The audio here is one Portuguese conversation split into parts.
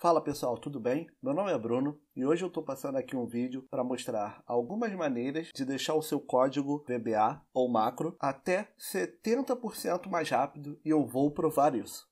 Fala pessoal, tudo bem? Meu nome é Bruno e hoje eu estou passando aqui um vídeo para mostrar algumas maneiras de deixar o seu código VBA ou macro até 70% mais rápido e eu vou provar isso.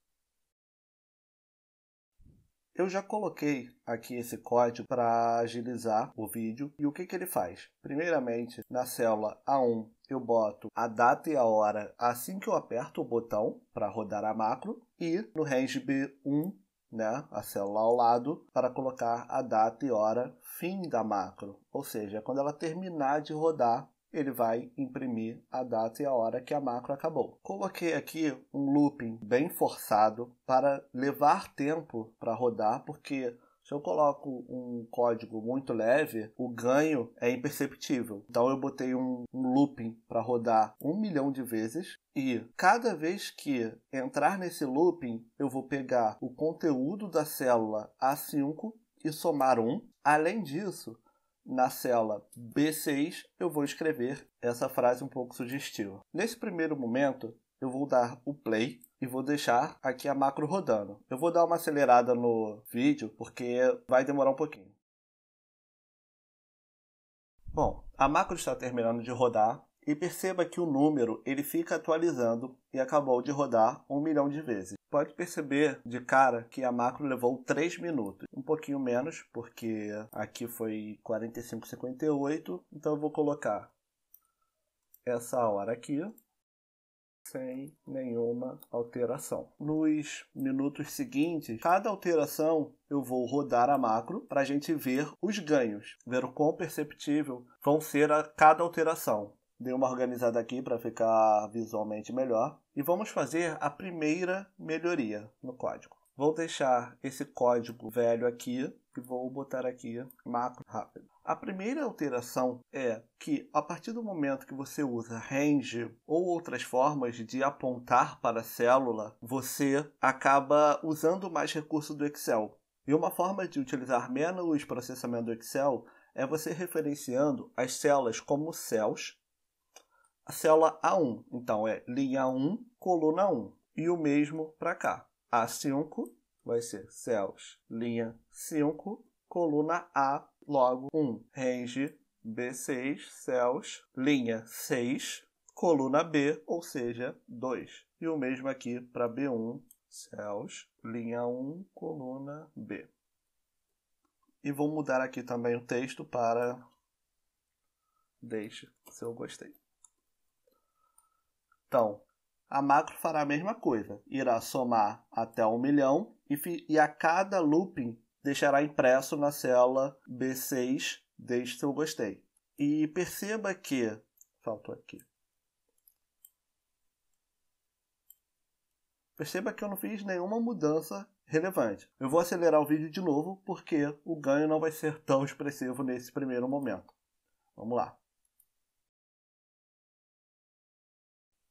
Eu já coloquei aqui esse código para agilizar o vídeo e o que, que ele faz? Primeiramente, na célula A1 eu boto a data e a hora assim que eu aperto o botão para rodar a macro e no range B1 né, a célula ao lado, para colocar a data e hora fim da macro. Ou seja, quando ela terminar de rodar, ele vai imprimir a data e a hora que a macro acabou. Coloquei aqui um looping bem forçado para levar tempo para rodar, porque se eu coloco um código muito leve, o ganho é imperceptível. Então eu botei um, um looping para rodar um milhão de vezes e cada vez que entrar nesse looping, eu vou pegar o conteúdo da célula A5 e somar um. Além disso, na célula B6, eu vou escrever essa frase um pouco sugestiva. Nesse primeiro momento, eu vou dar o play e vou deixar aqui a macro rodando. Eu vou dar uma acelerada no vídeo porque vai demorar um pouquinho. Bom, a macro está terminando de rodar e perceba que o número ele fica atualizando e acabou de rodar um milhão de vezes. Pode perceber de cara que a macro levou 3 minutos, um pouquinho menos, porque aqui foi 45,58, então eu vou colocar essa hora aqui sem nenhuma alteração. Nos minutos seguintes, cada alteração eu vou rodar a macro para a gente ver os ganhos, ver o quão perceptível vão ser a cada alteração. Dei uma organizada aqui para ficar visualmente melhor e vamos fazer a primeira melhoria no código. Vou deixar esse código velho aqui e vou botar aqui macro rápido. A primeira alteração é que a partir do momento que você usa range ou outras formas de apontar para a célula, você acaba usando mais recurso do Excel. E uma forma de utilizar menos processamento do Excel é você referenciando as células como cells. A célula A1, então é linha 1, coluna 1, e o mesmo para cá. A5 vai ser céus, linha 5, coluna A, logo 1. Range B6, céus, linha 6, coluna B, ou seja, 2. E o mesmo aqui para B1, céus, linha 1, coluna B. E vou mudar aqui também o texto para deixe se eu gostei. Então, a macro fará a mesma coisa, irá somar até um milhão e, e a cada looping deixará impresso na célula B6 deste eu gostei. E perceba que. Faltou aqui. Perceba que eu não fiz nenhuma mudança relevante. Eu vou acelerar o vídeo de novo porque o ganho não vai ser tão expressivo nesse primeiro momento. Vamos lá.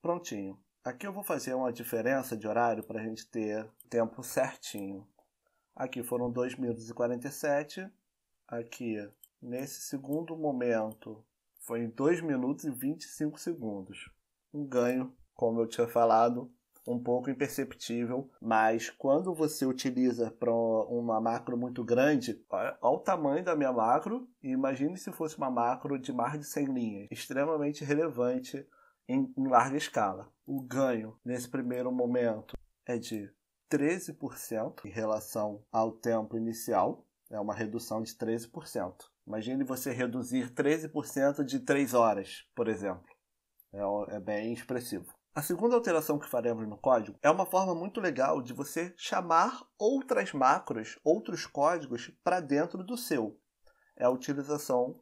Prontinho. Aqui eu vou fazer uma diferença de horário para a gente ter tempo certinho. Aqui foram 2 minutos e 47. Aqui, nesse segundo momento, foi em 2 minutos e 25 segundos. Um ganho, como eu tinha falado, um pouco imperceptível, mas quando você utiliza para uma macro muito grande, olha o tamanho da minha macro e imagine se fosse uma macro de mais de 100 linhas, extremamente relevante em, em larga escala. O ganho nesse primeiro momento é de 13% em relação ao tempo inicial, é uma redução de 13%. Imagine você reduzir 13% de 3 horas, por exemplo. É, é, bem expressivo. A segunda alteração que faremos no código é uma forma muito legal de você chamar outras macros, outros códigos para dentro do seu. É a utilização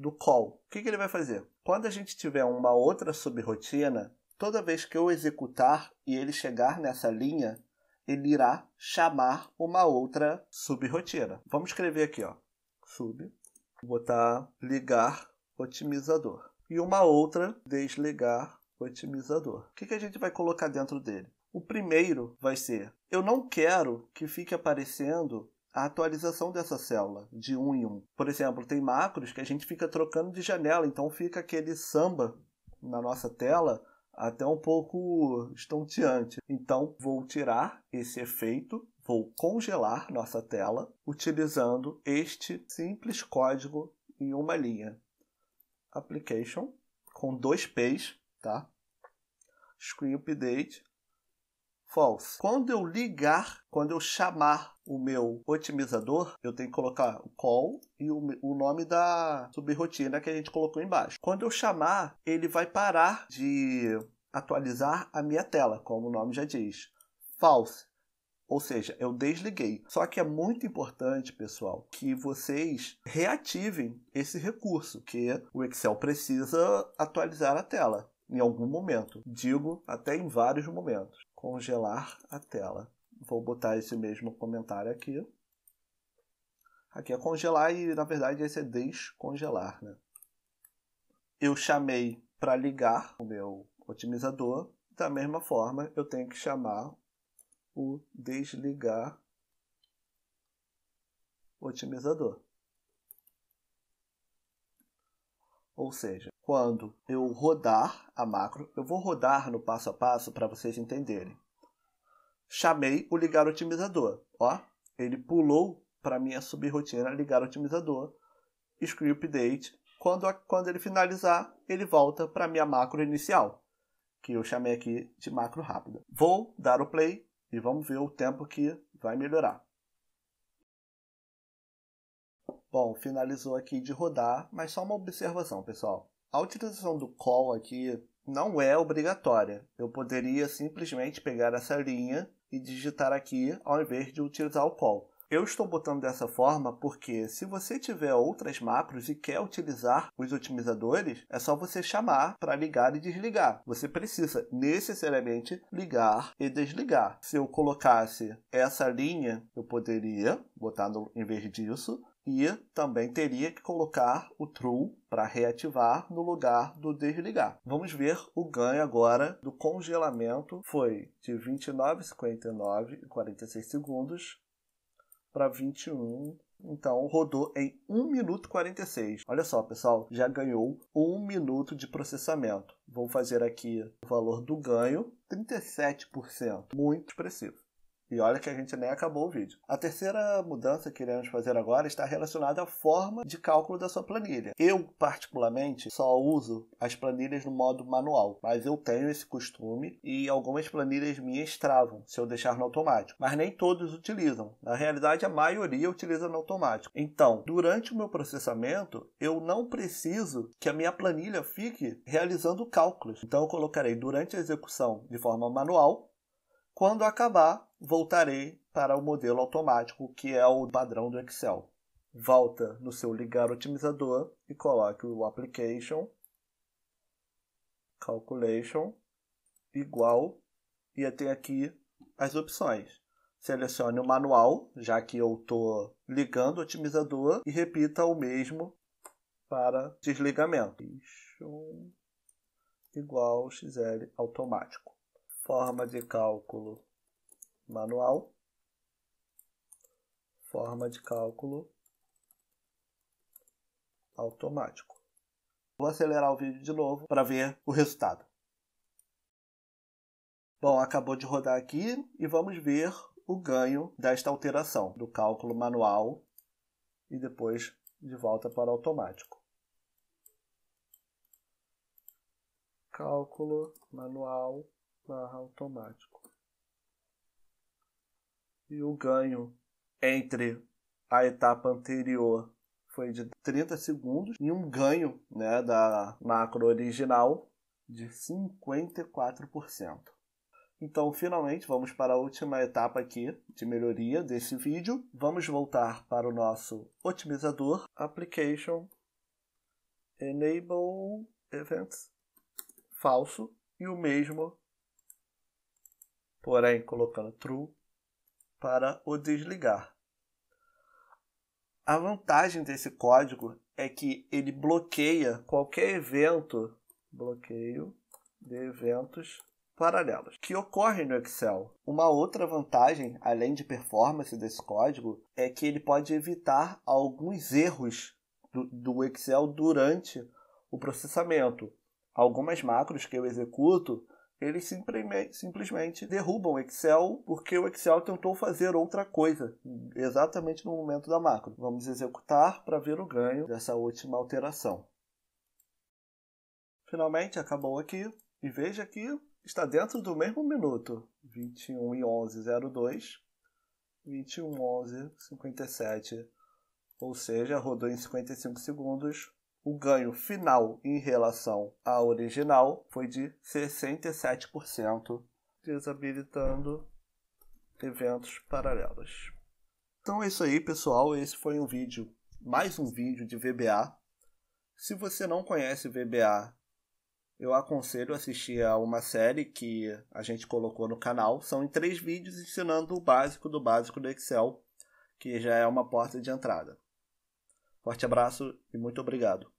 do call. O que, que ele vai fazer? Quando a gente tiver uma outra subrotina, toda vez que eu executar e ele chegar nessa linha, ele irá chamar uma outra subrotina. Vamos escrever aqui, ó. Sub. Vou botar ligar otimizador. E uma outra desligar otimizador. O que, que a gente vai colocar dentro dele? O primeiro vai ser: eu não quero que fique aparecendo a atualização dessa célula, de um em um. Por exemplo, tem macros que a gente fica trocando de janela, então fica aquele samba na nossa tela até um pouco estonteante. Então, vou tirar esse efeito, vou congelar nossa tela utilizando este simples código em uma linha. Application com dois P's, tá? Screen update false. Quando eu ligar, quando eu chamar o meu otimizador, eu tenho que colocar o call e o, o nome da subrotina que a gente colocou embaixo. Quando eu chamar, ele vai parar de atualizar a minha tela, como o nome já diz. False. Ou seja, eu desliguei. Só que é muito importante, pessoal, que vocês reativem esse recurso, que o Excel precisa atualizar a tela em algum momento. Digo, até em vários momentos congelar a tela. Vou botar esse mesmo comentário aqui. Aqui é congelar e na verdade esse é descongelar, né? Eu chamei para ligar o meu otimizador. Da mesma forma, eu tenho que chamar o desligar otimizador. Ou seja, quando eu rodar a macro, eu vou rodar no passo a passo para vocês entenderem. Chamei o ligar otimizador, ó, ele pulou para minha subrotina ligar otimizador, screw update. Quando, quando ele finalizar, ele volta para minha macro inicial, que eu chamei aqui de macro rápida. Vou dar o play e vamos ver o tempo que vai melhorar. Bom, finalizou aqui de rodar, mas só uma observação, pessoal a utilização do call aqui não é obrigatória. Eu poderia simplesmente pegar essa linha e digitar aqui ao invés de utilizar o call. Eu estou botando dessa forma porque se você tiver outras macros e quer utilizar os otimizadores, é só você chamar para ligar e desligar. Você precisa necessariamente ligar e desligar. Se eu colocasse essa linha, eu poderia botar no, em vez disso e também teria que colocar o true para reativar no lugar do desligar. Vamos ver o ganho agora do congelamento foi de 29,59 e 46 segundos para 21 então rodou em 1 minuto 46. Olha só, pessoal, já ganhou 1 minuto de processamento. Vou fazer aqui o valor do ganho, 37%. Muito expressivo. E olha que a gente nem acabou o vídeo. A terceira mudança que iremos fazer agora está relacionada à forma de cálculo da sua planilha. Eu, particularmente, só uso as planilhas no modo manual, mas eu tenho esse costume e algumas planilhas minhas travam se eu deixar no automático. Mas nem todos utilizam. Na realidade, a maioria utiliza no automático. Então, durante o meu processamento, eu não preciso que a minha planilha fique realizando cálculos. Então, eu colocarei durante a execução de forma manual. Quando acabar, voltarei para o modelo automático, que é o padrão do Excel. Volta no seu ligar otimizador e coloque o application calculation igual e até aqui as opções. Selecione o manual, já que eu estou ligando o otimizador e repita o mesmo para desligamento. Igual XL automático. Forma de cálculo manual, forma de cálculo automático. Vou acelerar o vídeo de novo para ver o resultado. Bom, acabou de rodar aqui e vamos ver o ganho desta alteração do cálculo manual e depois de volta para automático. Cálculo manual barra automático e o ganho entre a etapa anterior foi de 30 segundos e um ganho né, da macro original de 54%. Então, finalmente, vamos para a última etapa aqui de melhoria desse vídeo. Vamos voltar para o nosso otimizador, Application, Enable Events, falso, e o mesmo, porém colocando true, para o desligar. A vantagem desse código é que ele bloqueia qualquer evento, bloqueio de eventos paralelos, que ocorre no Excel. Uma outra vantagem, além de performance desse código, é que ele pode evitar alguns erros do, do Excel durante o processamento. Algumas macros que eu executo eles simplesmente, simplesmente derrubam o Excel porque o Excel tentou fazer outra coisa exatamente no momento da macro. Vamos executar para ver o ganho dessa última alteração. Finalmente acabou aqui e veja que está dentro do mesmo minuto, 21 e 11 02, 21 11 57, ou seja, rodou em 55 segundos o ganho final em relação à original foi de 67%, desabilitando eventos paralelos. Então é isso aí, pessoal. Esse foi um vídeo, mais um vídeo de VBA. Se você não conhece VBA, eu aconselho assistir a uma série que a gente colocou no canal. São em três vídeos ensinando o básico do básico do Excel, que já é uma porta de entrada. Forte abraço e muito obrigado.